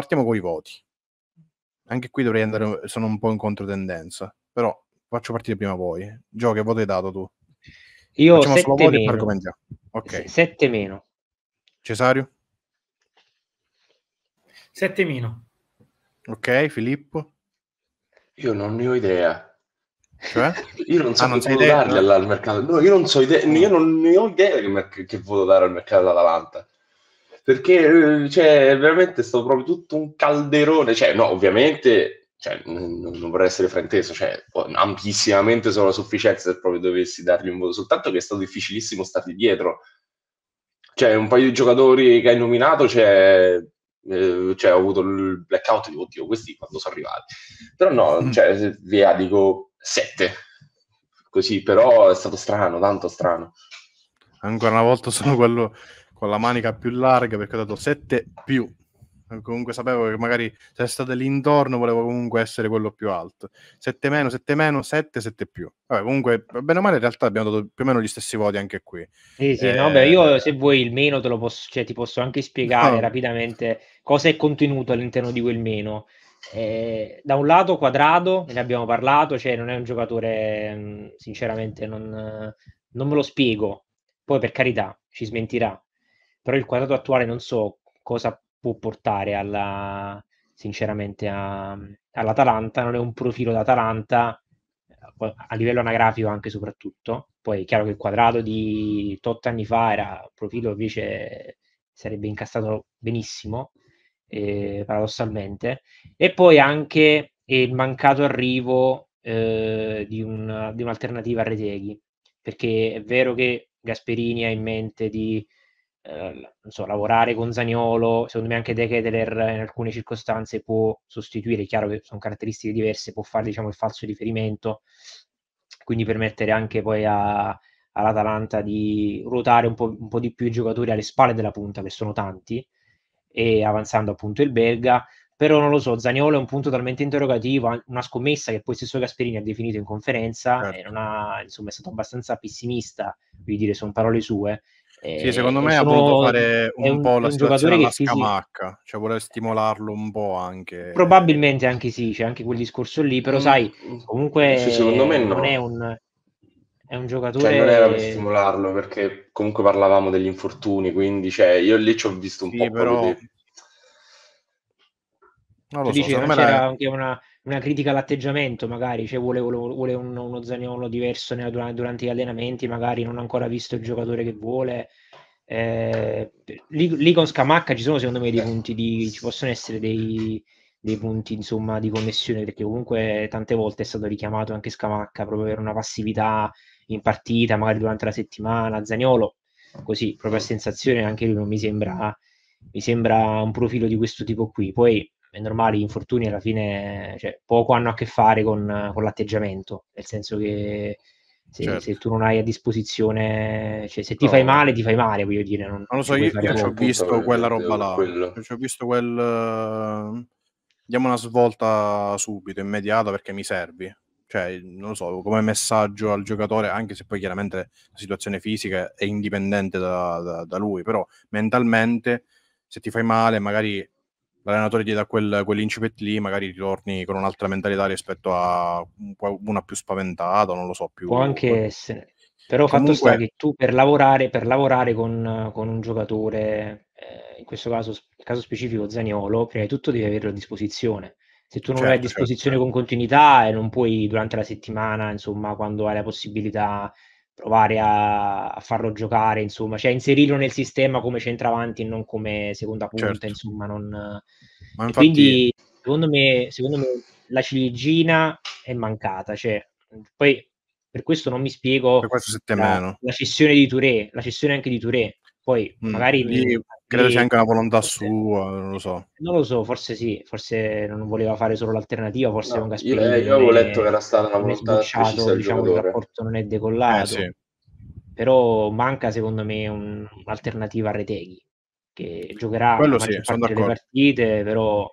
partiamo con i voti. Anche qui dovrei andare, sono un po' in controtendenza, però faccio partire prima voi. Gio, che voto hai dato tu? Io ho 7 meno. Okay. 7 meno. Cesario? 7 meno. Ok, Filippo? Io non ne ho idea. Cioè? Io non so ah, non che voto dargli al mercato. No, io non so idea, io non ne ho idea che, mer- che voto dare al mercato dell'Atalanta perché eh, cioè, veramente è stato proprio tutto un calderone, cioè no, ovviamente cioè, non, non, vorrei essere frainteso, cioè, ampissimamente sono a sufficienza se proprio dovessi dargli un voto, soltanto che è stato difficilissimo stargli dietro. Cioè, un paio di giocatori che hai nominato, cioè, eh, cioè ho avuto il blackout, di oddio, questi quando sono arrivati. Però no, mm. cioè, via, dico, 7. Così, però è stato strano, tanto strano. Ancora una volta sono quello con la manica più larga perché ho dato 7 più. Comunque sapevo che magari se state stato l'intorno volevo comunque essere quello più alto. 7 meno, 7 meno, 7, 7 più. Vabbè, comunque, bene o male, in realtà abbiamo dato più o meno gli stessi voti anche qui. Sì, sì, eh... no, beh, io se vuoi il meno te lo posso, cioè, ti posso anche spiegare no. rapidamente cosa è contenuto all'interno di quel meno. Eh, da un lato quadrato, ne abbiamo parlato, cioè non è un giocatore, mm, sinceramente non, non me lo spiego, poi per carità ci smentirà, però il quadrato attuale non so cosa può portare alla, sinceramente a, all'Atalanta, non è un profilo d'Atalanta eh, a livello anagrafico anche soprattutto, poi è chiaro che il quadrato di 8 anni fa era un profilo invece sarebbe incastrato benissimo, eh, paradossalmente, e poi anche eh, il mancato arrivo eh, di, un, di, un'alternativa a Reteghi, perché è vero che Gasperini ha in mente di eh, so, lavorare con Zaniolo, secondo me anche De Keteler in alcune circostanze può sostituire, è chiaro che sono caratteristiche diverse, può fare diciamo, il falso riferimento, quindi permettere anche poi a, all'Atalanta di ruotare un po', un po', di più i giocatori alle spalle della punta, che sono tanti, e avanzando appunto il belga. Però non lo so, Zaniolo è un punto talmente interrogativo, una scommessa che poi stesso Gasperini ha definito in conferenza, certo. e non ha, insomma, è stato abbastanza pessimista, voglio dire, sono parole sue, sì, eh, secondo me ha voluto fare un, un po' la un situazione alla scamacca, si... cioè voleva stimolarlo un po' anche. Probabilmente anche sì, c'è anche quel discorso lì, però mm. sai, mm. comunque sì, secondo me no. non è un, è un giocatore... Cioè non era per stimolarlo, perché comunque parlavamo degli infortuni, quindi cioè, io lì ci ho visto un sì, po' però... Di... Non lo so, dici, c'era era... anche una una critica all'atteggiamento, magari cioè vuole, vuole un, uno Zagnolo diverso nella, durante, durante, gli allenamenti, magari non ha ancora visto il giocatore che vuole. Eh, lì, lì, con Scamacca ci sono secondo me dei punti di, ci possono essere dei, dei punti insomma, di connessione perché comunque tante volte è stato richiamato anche Scamacca proprio per una passività in partita, magari durante la settimana, Zagnolo, così, proprio a sensazione anche lui non mi sembra, mi sembra un profilo di questo tipo qui. Poi è normale, gli infortuni alla fine cioè, poco hanno a che fare con, con l'atteggiamento, nel senso che se, certo. se, tu non hai a disposizione, cioè, se ti no. fai male, ti fai male, voglio dire. Non, non lo so, io, io ci ho visto quella eh, roba là, ci ho visto quel... Diamo una svolta subito, immediata, perché mi servi. Cioè, non lo so, come messaggio al giocatore, anche se poi chiaramente la situazione fisica è indipendente da, da, da lui, però mentalmente se ti fai male magari l'allenatore ti dà quel, quell'incipit lì, magari ritorni con un'altra mentalità rispetto a una più spaventata, non lo so più. Può anche essere. Però Comunque... fatto sta che tu per lavorare, per lavorare con, con, un giocatore, eh, in questo caso, caso specifico Zaniolo, prima di tutto devi averlo a disposizione. Se tu non certo, hai a certo, certo, disposizione certo. con continuità e non puoi durante la settimana, insomma, quando hai la possibilità provare a, a, farlo giocare, insomma, cioè inserirlo nel sistema come centravanti e non come seconda punta, certo. insomma, non... Infatti... quindi secondo me, secondo me la ciliegina è mancata, cioè, poi per questo non mi spiego la, la, cessione di Touré, la cessione anche di Touré, poi mm, magari lì, mi... Credo c'è anche una volontà forse, sua, non lo so. Non lo so, forse sì, forse non voleva fare solo l'alternativa, forse no, con Gasperini. Io, io avevo letto che era stata una volontà precisa diciamo, il rapporto non è decollato. Eh, sì. Però manca secondo me un, un'alternativa a Reteghi, che giocherà Quello sì, parte delle partite, però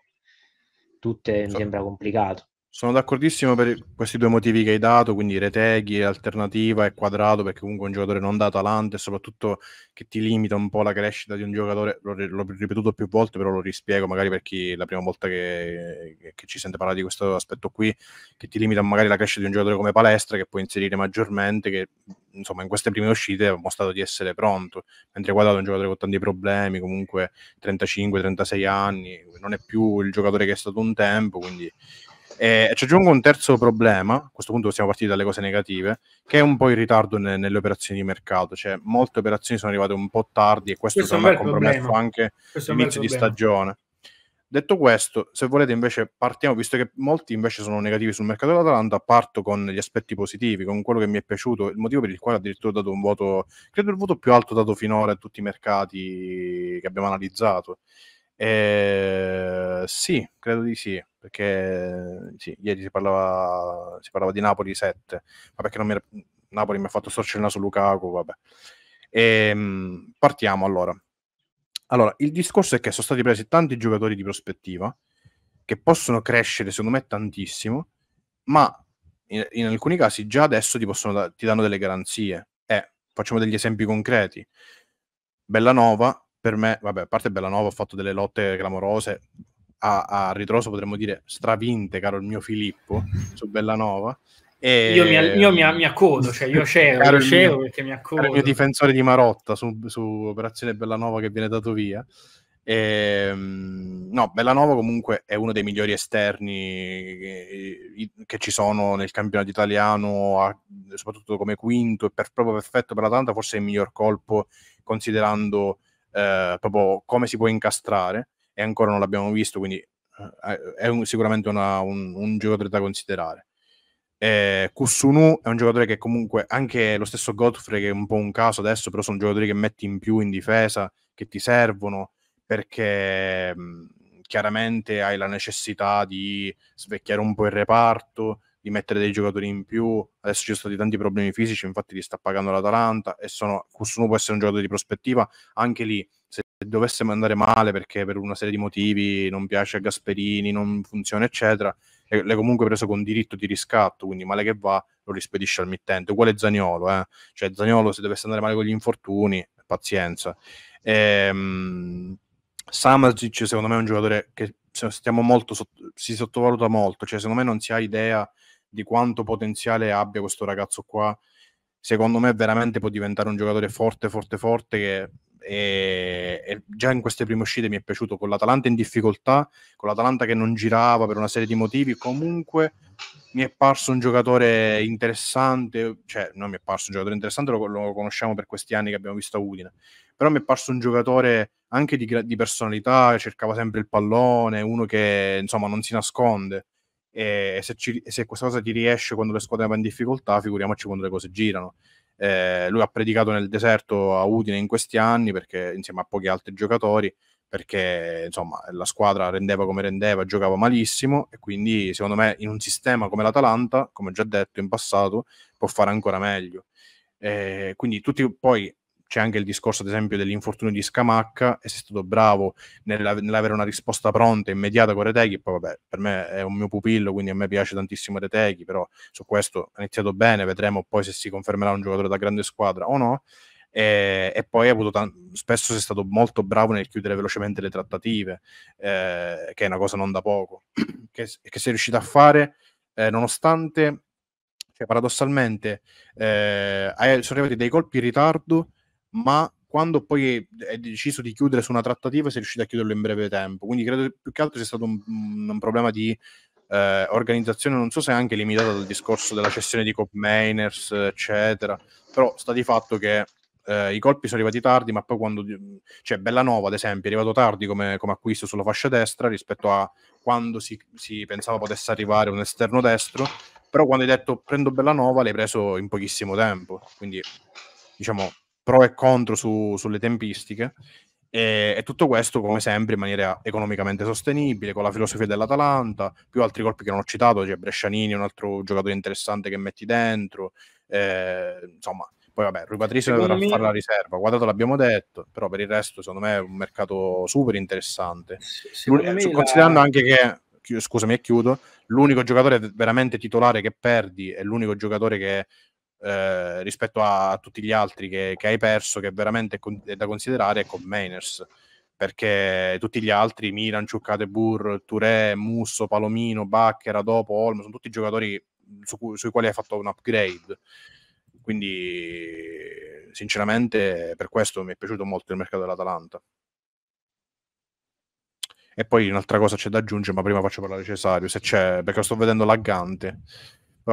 tutte so. mi sembra complicato. Sono d'accordissimo per questi due motivi che hai dato, quindi Reteghi, alternativa e quadrato, perché comunque un giocatore non da Atalanta e soprattutto che ti limita un po' la crescita di un giocatore, l'ho, l'ho ripetuto più volte, però lo rispiego magari per chi è la prima volta che, che, ci sente parlare di questo aspetto qui, che ti limita magari la crescita di un giocatore come Palestra, che puoi inserire maggiormente, che insomma in queste prime uscite ha mostrato di essere pronto, mentre Quadrato è un giocatore con tanti problemi, comunque 35-36 anni, non è più il giocatore che è stato un tempo, quindi e ci aggiungo un terzo problema, a questo punto siamo partiti dalle cose negative, che è un po' il ritardo ne- nelle operazioni di mercato, cioè molte operazioni sono arrivate un po' tardi e questo, questo ha compromesso problema. anche questo l'inizio di stagione. Detto questo, se volete invece partiamo, visto che molti invece sono negativi sul mercato dell'Atalanta, parto con gli aspetti positivi, con quello che mi è piaciuto, il motivo per il quale addirittura ho dato un voto, credo il voto più alto dato finora a tutti i mercati che abbiamo analizzato. Eh, sì, credo di sì perché eh, sì, ieri si parlava, si parlava, di Napoli 7, ma perché non mi era, Napoli mi ha fatto storcere il naso Lukaku, vabbè. E, ehm, partiamo allora. Allora, il discorso è che sono stati presi tanti giocatori di prospettiva che possono crescere, secondo me, tantissimo, ma in, in alcuni casi già adesso ti, da, ti danno delle garanzie. Eh, facciamo degli esempi concreti. Bellanova, per me, vabbè, a parte Bellanova, ho fatto delle lotte clamorose, a, a ritroso potremmo dire stravinte, caro il mio Filippo, su Bellanova. E... Io, mi, io mi, mi accodo, cioè io scemo, io scemo perché mi accodo. il mio difensore di Marotta su, su Operazione Bellanova che viene dato via. E, ehm, no, Bellanova comunque è uno dei migliori esterni che, eh, che ci sono nel campionato italiano, a, soprattutto come quinto, e per, proprio perfetto per la tanta, forse è il miglior colpo considerando eh, proprio come si può incastrare e ancora non l'abbiamo visto, quindi eh, è un, sicuramente una, un, un, giocatore da considerare. Eh, Kusunu è un giocatore che comunque anche lo stesso Godfrey che è un po' un caso adesso, però sono giocatori che metti in più in difesa, che ti servono perché mh, chiaramente hai la necessità di svecchiare un po' il reparto, di mettere dei giocatori in più. Adesso ci sono stati tanti problemi fisici, infatti li sta pagando l'Atalanta e sono, Kusunu può essere un giocatore di prospettiva, anche lì se dovesse andare male perché per una serie di motivi non piace a Gasperini, non funziona, eccetera, l'hai comunque preso con diritto di riscatto, quindi male che va lo rispedisce al mittente. Uguale Zagnolo, eh? cioè Zagnolo se dovesse andare male con gli infortuni, pazienza. Ehm, Samazic secondo me è un giocatore che molto, si sottovaluta molto, cioè secondo me non si ha idea di quanto potenziale abbia questo ragazzo qua secondo me veramente può diventare un giocatore forte, forte, forte che e, e, già in queste prime uscite mi è piaciuto con l'Atalanta in difficoltà, con l'Atalanta che non girava per una serie di motivi, comunque mi è parso un giocatore interessante, cioè non mi è parso un giocatore interessante, lo, lo conosciamo per questi anni che abbiamo visto a Udine, però mi è parso un giocatore anche di, di personalità, cercava sempre il pallone, uno che insomma non si nasconde e se, ci, se questa cosa ti riesce quando le squadre vanno in difficoltà, figuriamoci quando le cose girano. Eh, lui ha predicato nel deserto a Udine in questi anni perché, insieme a pochi altri giocatori perché insomma, la squadra rendeva come rendeva, giocava malissimo e quindi secondo me in un sistema come l'Atalanta, come ho già detto in passato, può fare ancora meglio. Eh, quindi tutti poi c'è anche il discorso, ad esempio, dell'infortunio di Scamacca e sei stato bravo nella, nell'avere una risposta pronta, immediata con Reteghi. Poi, vabbè, per me è un mio pupillo, quindi a me piace tantissimo Reteghi, però su questo ha iniziato bene, vedremo poi se si confermerà un giocatore da grande squadra o no. E, e poi t- spesso sei stato molto bravo nel chiudere velocemente le trattative, eh, che è una cosa non da poco, che, che sei riuscito a fare eh, nonostante cioè, paradossalmente eh, sono arrivati dei colpi in ritardo ma quando poi è deciso di chiudere su una trattativa si è riuscito a chiuderlo in breve tempo. Quindi credo più che altro sia stato un, un problema di eh, organizzazione, non so se è anche limitato dal discorso della cessione di Copmainers, eccetera, però sta di fatto che eh, i colpi sono arrivati tardi, ma poi quando... cioè Bellanova, ad esempio, è arrivato tardi come, come acquisto sulla fascia destra rispetto a quando si, si pensava potesse arrivare un esterno destro, però quando hai detto prendo Bellanova l'hai preso in pochissimo tempo, quindi diciamo pro e contro su, sulle tempistiche. E, e, tutto questo, come sempre, in maniera economicamente sostenibile, con la filosofia dell'Atalanta, più altri colpi che non ho citato, c'è cioè Brescianini, un altro giocatore interessante che metti dentro, eh, insomma, poi vabbè, Rui Patricio dovrà me... fare la riserva, guardato l'abbiamo detto, però per il resto secondo me è un mercato super interessante. S- la... Considerando anche che, scusami e chiudo, l'unico giocatore veramente titolare che perdi è l'unico giocatore che eh, rispetto a tutti gli altri che, che hai perso, che veramente è da considerare, è con Mainers. Perché tutti gli altri, Milan, Ciuccate, Burr, Touré, Musso, Palomino, Bacchera, Dopo, Olmo, sono tutti giocatori su cui, sui quali hai fatto un upgrade. Quindi, sinceramente, per questo mi è piaciuto molto il mercato dell'Atalanta. E poi un'altra cosa c'è da aggiungere, ma prima faccio parlare Cesario, se c'è, perché lo sto vedendo laggante.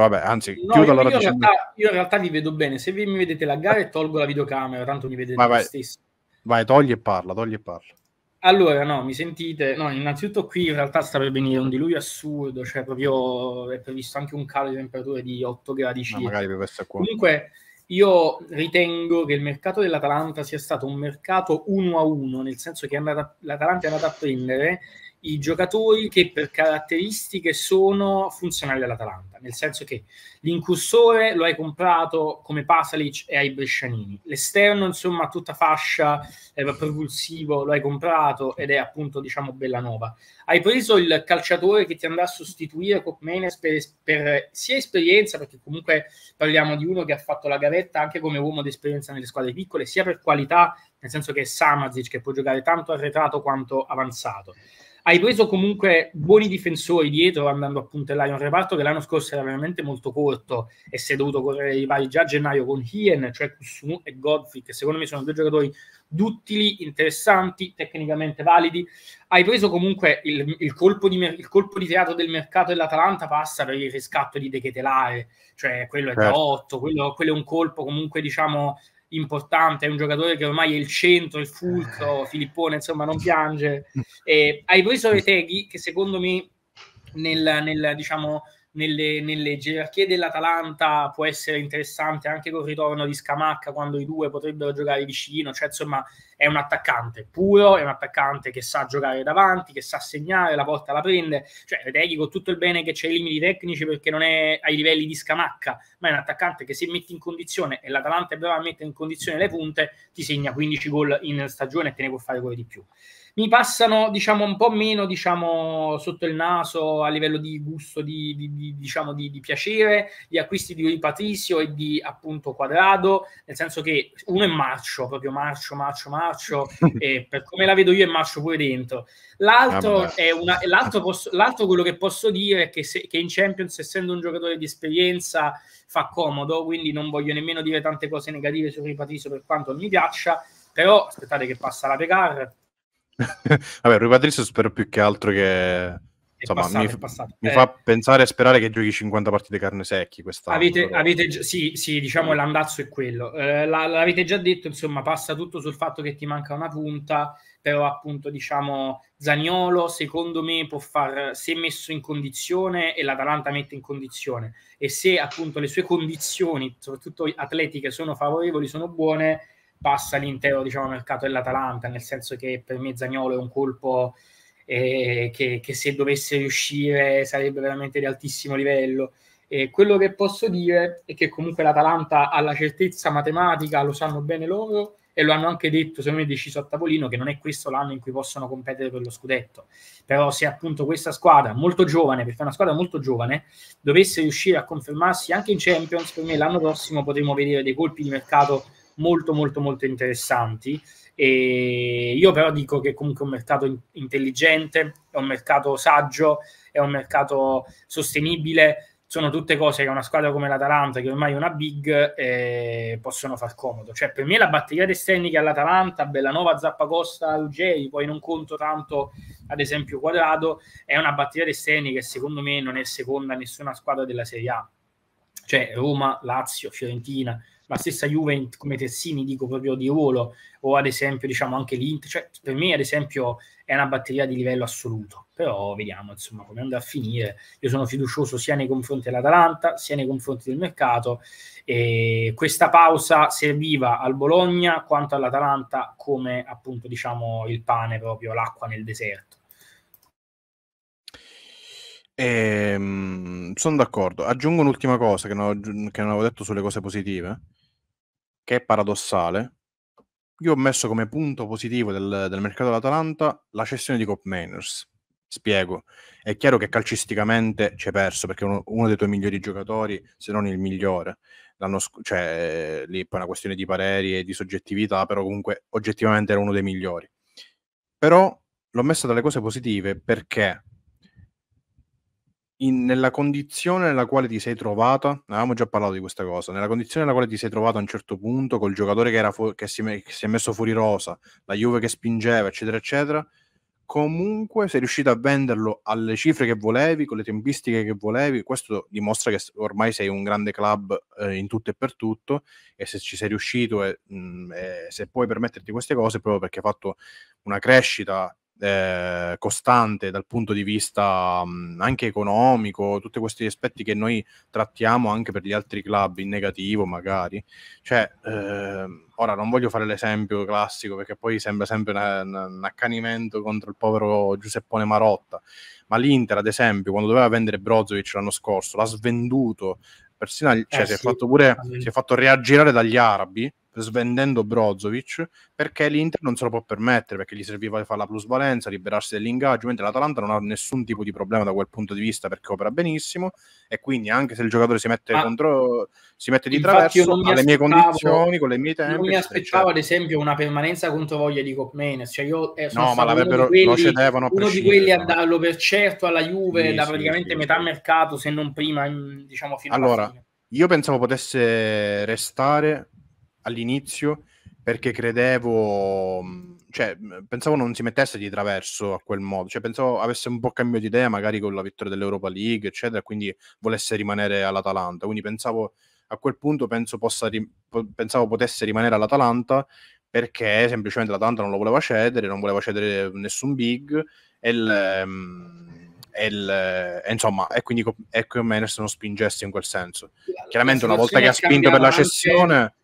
Vabbè, anzi, no, chiudo io, allora io, dicendo... in realtà, io in realtà vi vedo bene. Se vi mi vedete laggare, tolgo la videocamera, tanto mi vedete lo stesso. Vai, togli e parla, togli e parla. Allora, no, mi sentite? No, innanzitutto qui in realtà sta per venire un diluvio assurdo, cioè proprio è previsto anche un calo di temperature di 8 gradi circa. No, magari per questa qua. Comunque, io ritengo che il mercato dell'Atalanta sia stato un mercato uno a uno, nel senso che è andata, l'Atalanta è andata a prendere i giocatori che per caratteristiche sono funzionali all'Atalanta, nel senso che l'incursore lo hai comprato come Pasalic e ai Brescianini, l'esterno insomma a tutta fascia eh, propulsivo lo hai comprato ed è appunto diciamo Bellanova, hai preso il calciatore che ti andrà a sostituire Copmenes per, per sia esperienza, perché comunque parliamo di uno che ha fatto la gavetta anche come uomo d'esperienza nelle squadre piccole, sia per qualità, nel senso che è Samazic che può giocare tanto arretrato quanto avanzato hai preso comunque buoni difensori dietro andando a puntellare un reparto che l'anno scorso era veramente molto corto e si è dovuto correre i vari già a gennaio con Hien, cioè Kusumu e Godfrey, che secondo me sono due giocatori duttili, interessanti, tecnicamente validi. Hai preso comunque il, il, colpo, di il colpo, di teatro del mercato dell'Atalanta passa per il riscatto di Dechetelare, cioè quello è certo. da 8, quello, quello, è un colpo comunque diciamo importante, è un giocatore che ormai è il centro, il fulcro, eh. Filippone, insomma, non piange. E eh, hai preso Reteghi, che secondo me nel, nel diciamo, nelle, nelle gerarchie dell'Atalanta può essere interessante anche col ritorno di Scamacca quando i due potrebbero giocare vicino, cioè insomma è un attaccante puro, è un attaccante che sa giocare davanti, che sa segnare, la porta la prende, cioè Reteghi con tutto il bene che c'è i limiti tecnici perché non è ai livelli di Scamacca, ma è un attaccante che se metti in condizione e l'Atalanta è brava a mettere in condizione le punte, ti segna 15 gol in stagione e te ne può fare quello di più mi passano diciamo un po' meno diciamo sotto il naso a livello di gusto di, di, di diciamo di, di, piacere gli acquisti di Patrizio e di appunto Quadrado nel senso che uno è marcio proprio marcio marcio marcio e per come la vedo io è marcio pure dentro l'altro ah, è una l'altro, posso, l'altro quello che posso dire è che, se, che in Champions essendo un giocatore di esperienza fa comodo quindi non voglio nemmeno dire tante cose negative su Ripatizio per quanto mi piaccia però aspettate che passa la Pegar Vabbè, Rui Patrizio spero più che altro che... Insomma, passato, mi, fa, mi eh. fa pensare e sperare che giochi 50 partite carne secchi quest'anno. Avete, avete, sì, sì, diciamo mm. l'andazzo è quello. Eh, la, l'avete già detto, insomma, passa tutto sul fatto che ti manca una punta, però appunto, diciamo, Zaniolo secondo me può far, se messo in condizione e l'Atalanta mette in condizione, e se appunto le sue condizioni, soprattutto atletiche, sono favorevoli, sono buone, passa l'intero diciamo, mercato dell'Atalanta, nel senso che per me Zagnolo è un colpo eh, che, che, se dovesse riuscire sarebbe veramente di altissimo livello. Eh, quello che posso dire è che comunque l'Atalanta ha la certezza matematica, lo sanno bene loro e lo hanno anche detto, secondo me deciso a tavolino, che non è questo l'anno in cui possono competere per lo scudetto. Però se appunto questa squadra, molto giovane, perché è una squadra molto giovane, dovesse riuscire a confermarsi anche in Champions, per me l'anno prossimo potremo vedere dei colpi di mercato molto molto molto interessanti e io però dico che comunque è un mercato intelligente, è un mercato saggio, è un mercato sostenibile, sono tutte cose che una squadra come l'Atalanta, che ormai è una big, eh, possono far comodo. Cioè, per me la batteria d'esterni che ha l'Atalanta, Bellanova, Zappacosta, Ruggeri, poi non conto tanto, ad esempio, Quadrado, è una batteria d'esterni che secondo me non è seconda a nessuna squadra della Serie A cioè Roma, Lazio, Fiorentina, la stessa Juventus come terzini, dico proprio di ruolo, o ad esempio diciamo anche l'Inter, cioè, per me ad esempio è una batteria di livello assoluto, però vediamo insomma come andrà a finire, io sono fiducioso sia nei confronti dell'Atalanta sia nei confronti del mercato, e questa pausa serviva al Bologna quanto all'Atalanta come appunto diciamo il pane proprio, l'acqua nel deserto. Ehm, sono d'accordo. Aggiungo un'ultima cosa che non, che non avevo detto sulle cose positive, che è paradossale. Io ho messo come punto positivo del, del mercato dell'Atalanta la cessione di Cop Mainers. Spiego. È chiaro che calcisticamente ci hai perso perché uno, uno dei tuoi migliori giocatori, se non il migliore, l'anno sc- cioè, eh, lì è poi una questione di pareri e di soggettività, però comunque oggettivamente era uno dei migliori. Però l'ho messo dalle cose positive perché in, nella condizione nella quale ti sei trovata, avevamo già parlato di questa cosa, nella condizione nella quale ti sei trovata a un certo punto col giocatore che, fu- che, si, che si è messo fuori rosa, la Juve che spingeva, eccetera, eccetera, comunque sei riuscito a venderlo alle cifre che volevi, con le tempistiche che volevi, questo dimostra che ormai sei un grande club eh, in tutto e per tutto e se ci sei riuscito e, mh, mm, e se puoi permetterti queste cose proprio perché hai fatto una crescita eh, costante dal punto di vista mh, anche economico, tutti questi aspetti che noi trattiamo anche per gli altri club in negativo magari. Cioè, eh, ora non voglio fare l'esempio classico perché poi sembra sempre una, un accanimento contro il povero Giuseppone Marotta, ma l'Inter ad esempio quando doveva vendere Brozovic l'anno scorso l'ha svenduto, persino cioè, eh, si, sì. è fatto pure, si è fatto reaggirare dagli arabi svendendo Brozovic perché l'Inter non se lo può permettere perché gli serviva fare la plusvalenza, liberarsi dell'ingaggio, mentre l'Atalanta non ha nessun tipo di problema da quel punto di vista perché opera benissimo e quindi anche se il giocatore si mette, ah, contro, si mette di traverso alle mie condizioni, con le mie tempi. Non mi aspettavo ad esempio una permanenza contro voglia di Copmenes, cioè io eh, sono no, ma l'avrebbero quelli, lo cedevano uno di quelli a darlo per certo alla Juve sì, da praticamente sì, metà sì. mercato, se non prima, diciamo fino allora, Io pensavo potesse restare all'inizio perché credevo, mm, cioè, mm, pensavo non si mettesse di traverso a quel modo, cioè, pensavo avesse un po' cambiato idea magari con la vittoria dell'Europa League, eccetera, quindi volesse rimanere all'Atalanta. Quindi pensavo a quel punto penso possa ri- pensavo potesse rimanere all'Atalanta perché semplicemente l'Atalanta non lo voleva cedere, non voleva cedere nessun big e, il, um, il, insomma, e quindi ecco che Menes non spingesse in quel senso. Chiaramente una volta che ha spinto per la cessione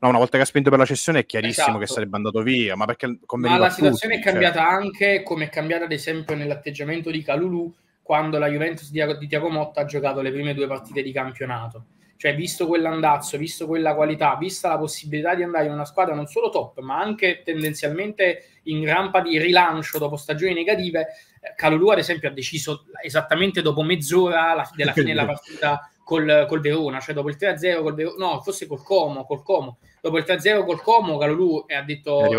No, una volta che ha spinto per la cessione è chiarissimo esatto. che sarebbe andato via, ma perché come Ma la situazione tutti, è cambiata cioè. anche come è cambiata ad esempio nell'atteggiamento di Calulu quando la Juventus di, di Tiago Motta ha giocato le prime due partite di campionato. Cioè, visto quell'andazzo, visto quella qualità, vista la possibilità di andare in una squadra non solo top, ma anche tendenzialmente in rampa di rilancio dopo stagioni negative, Calulu eh, ad esempio ha deciso esattamente dopo mezz'ora della fine della partita col, col Verona, cioè dopo il 3-0 col Verona, no, forse col Como, col Como. Dopo il 3-0 col Como, Calolù ha detto è eh, al,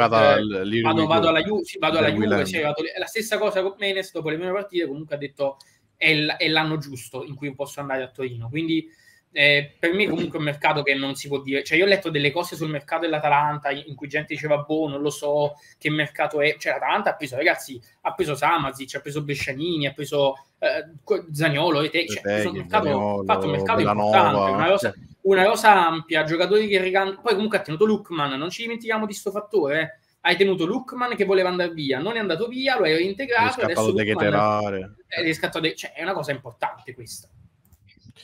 vado, vado, alla, Juve, sì, vado alla Juve, sì, vado la stessa cosa con Menes dopo le prime partite, comunque ha detto è, l- è l'anno giusto in cui posso andare a Torino. Quindi eh, per me comunque è un mercato che non si può dire, cioè io ho letto delle cose sul mercato dell'Atalanta in cui gente diceva boh non lo so che mercato è, cioè l'Atalanta ha preso ragazzi, ha preso Samazic, ha preso Brescianini, ha preso eh, Zagnolo, e te, cioè, ha fatto un mercato importante, una rosa, cioè. una rosa, ampia, giocatori che regano, poi comunque ha tenuto Lukman, non ci dimentichiamo di sto fattore, eh. hai tenuto Lukman che voleva andare via, non è andato via, lo hai reintegrato, è adesso è, riscattato de- cioè, è una cosa importante questa.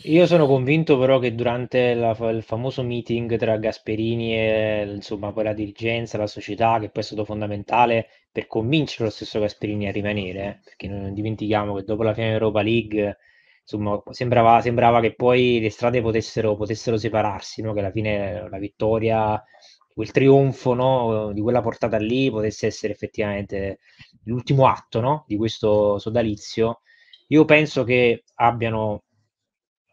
Io sono convinto però che durante la, il famoso meeting tra Gasperini e insomma, poi la dirigenza, la società, che poi è stato fondamentale per convincere lo stesso Gasperini a rimanere, eh, perché non dimentichiamo che dopo la fine dell'Europa League insomma, sembrava, sembrava, che poi le strade potessero, potessero separarsi, no? che alla fine la vittoria, quel trionfo no? di quella portata lì potesse essere effettivamente l'ultimo atto no? di questo sodalizio. Io penso che abbiano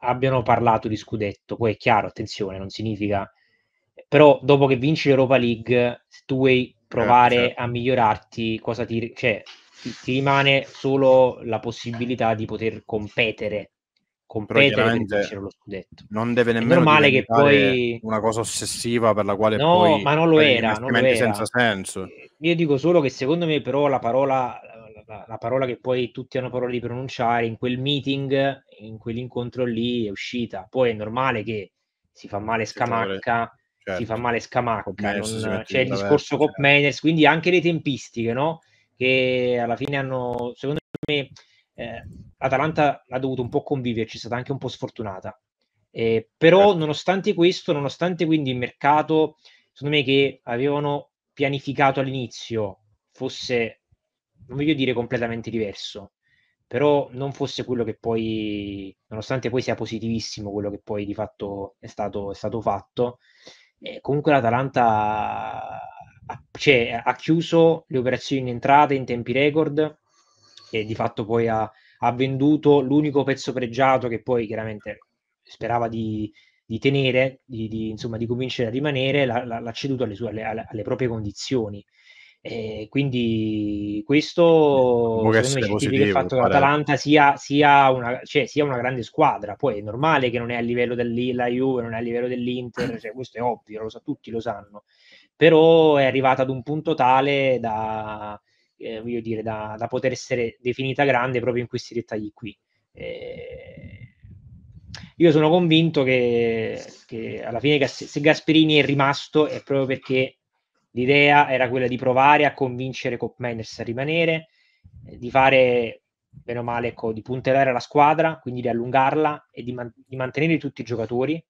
abbiano parlato di scudetto, poi è chiaro, attenzione, non significa... Però dopo che vinci l'Europa League, se tu vuoi provare Grazie. a migliorarti, cosa ti... Cioè, ti, ti, rimane solo la possibilità di poter competere. Competere per vincere lo scudetto. Non deve nemmeno è normale che poi una cosa ossessiva per la quale no, poi ma non lo era, non lo era. senza senso. Eh, io dico solo che secondo me però la parola la, la, parola che poi tutti hanno paura di pronunciare, in quel meeting, in quell'incontro lì è uscita. Poi è normale che si fa male Scamacca, certo. si fa certo. male Scamacca, non, c'è il discorso Cop Manners, certo. quindi anche le tempistiche, no? Che alla fine hanno, secondo me, eh, Atalanta ha dovuto un po' conviverci, è stata anche un po' sfortunata. Eh, però certo. nonostante questo, nonostante quindi il mercato, secondo me che avevano pianificato all'inizio fosse non voglio dire completamente diverso, però non fosse quello che poi, nonostante poi sia positivissimo quello che poi di fatto è stato, è stato fatto, eh, comunque l'Atalanta ha, cioè, ha, chiuso le operazioni in entrata in tempi record e di fatto poi ha, ha venduto l'unico pezzo pregiato che poi chiaramente sperava di, di tenere, di, di, insomma, di convincere a rimanere, l'ha, l'ha ceduto alle, sue, alle, alle proprie condizioni. Eh, quindi questo me, significa il fatto che l'Atalanta sia, sia, una, cioè, sia, una, grande squadra. Poi è normale che non è a livello della Juve, non è a livello dell'Inter, cioè, questo è ovvio, lo sa, tutti lo sanno. Però è arrivata ad un punto tale da, eh, voglio dire, da, da, poter essere definita grande proprio in questi dettagli qui. Eh, io sono convinto che, che alla fine se Gasperini è rimasto è proprio perché L'idea era quella di provare a convincere Cop Manners a rimanere, eh, di fare, bene o male, ecco, di puntellare la squadra, quindi di allungarla e di, man- di mantenere tutti i giocatori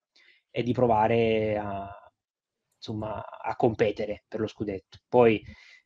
e di provare a, insomma, a competere per lo scudetto. Poi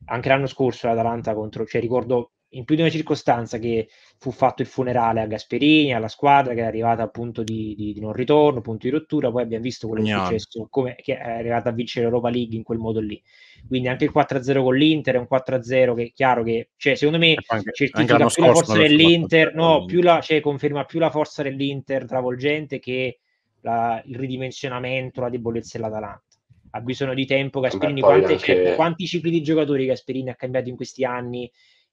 anche l'anno scorso l'Atalanta contro, cioè ricordo in più di una circostanza che fu fatto il funerale a Gasperini, alla squadra che è arrivata a punto di, di, di non ritorno, punto di rottura, poi abbiamo visto quello che è successo, come, che è arrivata a vincere l'Europa League in quel modo lì. Quindi anche il 4-0 con l'Inter è un 4-0 che è chiaro che, cioè, secondo me, eh, anche, certifica anche più la forza dell'Inter, no, più la, cioè, conferma più la forza dell'Inter travolgente che la, il ridimensionamento, la debolezza dell'Atalanta ha bisogno di tempo. Gasperini, Beh, quanti, anche... Cioè, quanti, cicli di giocatori Gasperini ha cambiato in questi anni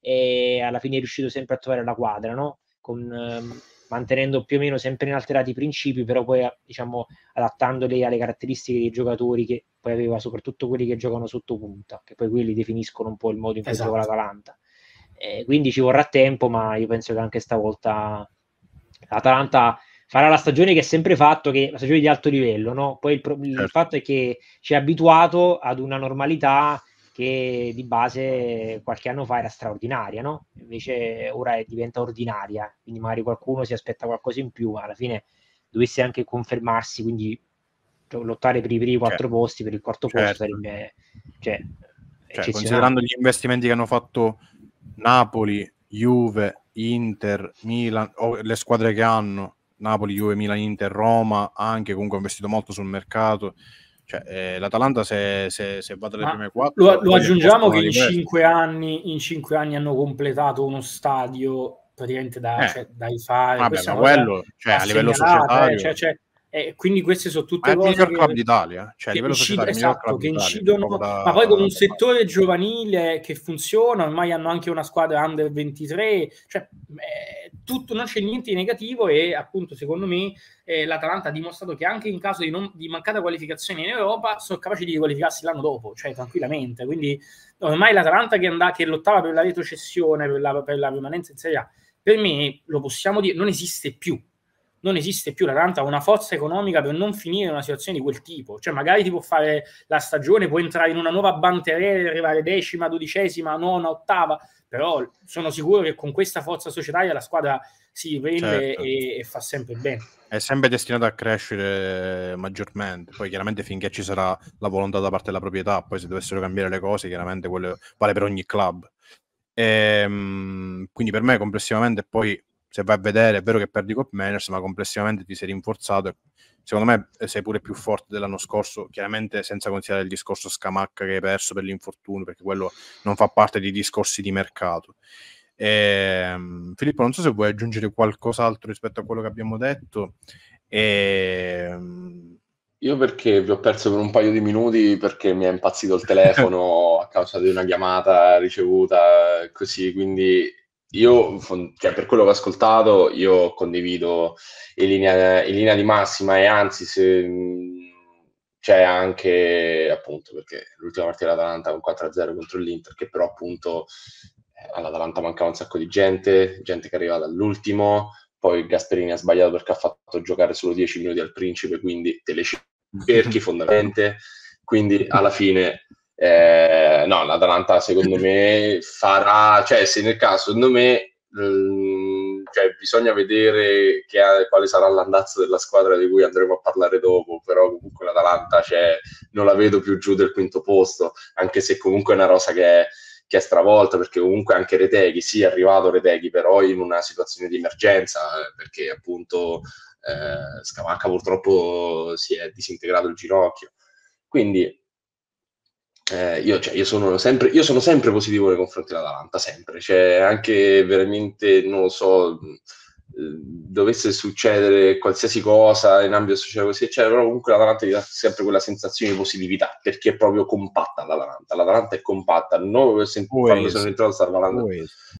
e alla fine è riuscito sempre a trovare la quadra, no? Con, ehm, mantenendo più o meno sempre inalterati i principi, però poi eh, diciamo, adattandoli alle caratteristiche dei giocatori che poi aveva, soprattutto quelli che giocano sotto punta, che poi quelli definiscono un po' il modo in cui esatto. gioca l'Atalanta. Eh, quindi ci vorrà tempo, ma io penso che anche stavolta l'Atalanta farà la stagione che ha sempre fatto, che è la stagione di alto livello, no? Poi il, pro- certo. il fatto è che ci è abituato ad una normalità che di base qualche anno fa era straordinaria, no? Invece ora è, diventa ordinaria, quindi magari qualcuno si aspetta qualcosa in più, ma alla fine dovesse anche confermarsi, quindi cioè, lottare per i primi quattro certo. posti, per il quarto certo. posto sarebbe... Cioè, cioè, considerando gli investimenti che hanno fatto Napoli, Juve, Inter, Milan, oh, le squadre che hanno, Napoli, Juve, Milan, Inter, Roma, anche comunque ha investito molto sul mercato, cioè, eh, L'Atalanta, se, se, se va tra Ma prime quattro, lo, lo aggiungiamo che in cinque, anni, in cinque anni hanno completato uno stadio praticamente da, eh. cioè, dai fare. Vabbè, ah, ma quello, cioè, a livello societario... Eh, cioè, cioè, eh, quindi queste sono tutte ma cose... È il miglior club che... d'Italia, eh. cioè che, incidono, esatto, che incidono da, ma poi con un settore giovanile che funziona, ormai hanno anche una squadra under 23, cioè eh, tutto, non c'è niente di negativo e appunto secondo me eh, l'Atalanta ha dimostrato che anche in caso di, non, di, mancata qualificazione in Europa sono capaci di qualificarsi l'anno dopo, cioè tranquillamente, quindi ormai l'Atalanta che, andà, che lottava per la retrocessione, per la, per la permanenza in Serie A, per me lo possiamo dire, non esiste più non esiste più. L'Atalanta ha una forza economica per non finire in una situazione di quel tipo. Cioè, magari ti può fare la stagione, può entrare in una nuova banterella, arrivare decima, dodicesima, nona, ottava, però sono sicuro che con questa forza societaria la squadra si riprende certo. e, e, fa sempre bene. È sempre destinata a crescere maggiormente. Poi, chiaramente, finché ci sarà la volontà da parte della proprietà, poi se dovessero cambiare le cose, chiaramente quello vale per ogni club. E, ehm, quindi per me complessivamente poi se vai a vedere è vero che perdi Cop Manners, ma complessivamente ti sei rinforzato. secondo me eh, sei pure più forte dell'anno scorso, chiaramente senza considerare il discorso Scamacca che hai perso per l'infortunio, perché quello non fa parte dei discorsi di mercato. E, ehm, Filippo, non so se vuoi aggiungere qualcos'altro rispetto a quello che abbiamo detto. E, ehm, io perché vi ho perso per un paio di minuti perché mi è impazzito il telefono a causa di una chiamata ricevuta eh, così, quindi io, cioè, per quello che ho ascoltato, io condivido in linea, in linea di massima e anzi, se, c'è anche appunto perché l'ultima partita dell'Atalanta con 4-0 contro l'Inter, che però appunto eh, all'Atalanta mancava un sacco di gente, gente che arriva dall'ultimo, poi Gasperini ha sbagliato perché ha fatto giocare solo 10 minuti al principe, quindi te le cerchi fondamentalmente, quindi alla fine eh, no, l'Atalanta secondo me farà, cioè se nel caso, secondo me mm, cioè, bisogna vedere che, eh, quale sarà l'andazzo della squadra di cui andremo a parlare dopo, però comunque l'Atalanta cioè, non la vedo più giù del quinto posto, anche se comunque è una rosa che è, che è stravolta, perché comunque anche Reteghi, sì è arrivato Reteghi, però in una situazione di emergenza, eh, perché appunto eh, Scavanca purtroppo si è disintegrato il ginocchio. Quindi eh, io, cioè, io, sono sempre, io, sono sempre, positivo nei confronti dell'Atalanta, sempre. Cioè, anche veramente, non lo so, eh, dovesse succedere qualsiasi cosa in ambito sociale, così, eccetera, però comunque l'Atalanta ti dà sempre quella sensazione di positività, perché è proprio compatta l'Atalanta. L'Atalanta è compatta, non no, quando sono entrato a parlando...